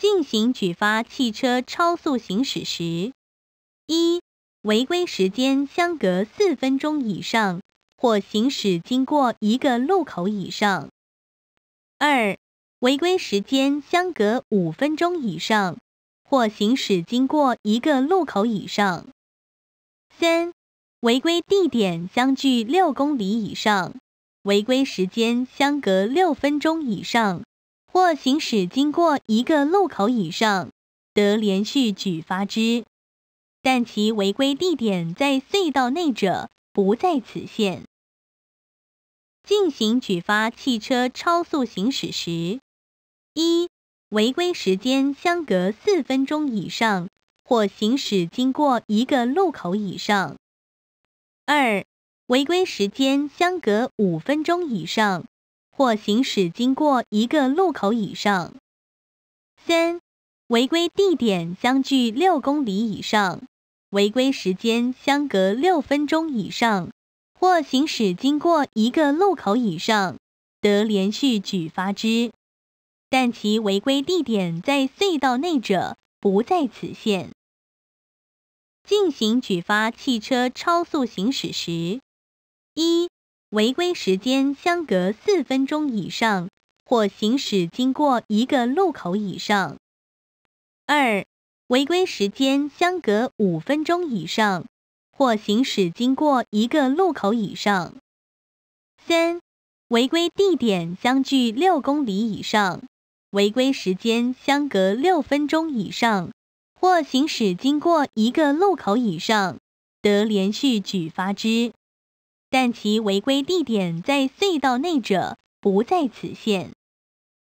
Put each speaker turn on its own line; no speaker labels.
进行举发汽车超速行驶时，一违规时间相隔四分钟以上，或行驶经过一个路口以上；二违规时间相隔五分钟以上，或行驶经过一个路口以上；三违规地点相距六公里以上，违规时间相隔六分钟以上。或行驶经过一个路口以上得连续举发之，但其违规地点在隧道内者不在此限。进行举发汽车超速行驶时，一违规时间相隔四分钟以上或行驶经过一个路口以上；二违规时间相隔五分钟以上。或行驶经过一个路口以上，三违规地点相距六公里以上，违规时间相隔六分钟以上，或行驶经过一个路口以上得连续举发之，但其违规地点在隧道内者不在此限。进行举发汽车超速行驶时，一。违规时间相隔四分钟以上，或行驶经过一个路口以上；二、违规时间相隔五分钟以上，或行驶经过一个路口以上；三、违规地点相距六公里以上，违规时间相隔六分钟以上，或行驶经过一个路口以上，得连续举发之。但其违规地点在隧道内者，不在此限。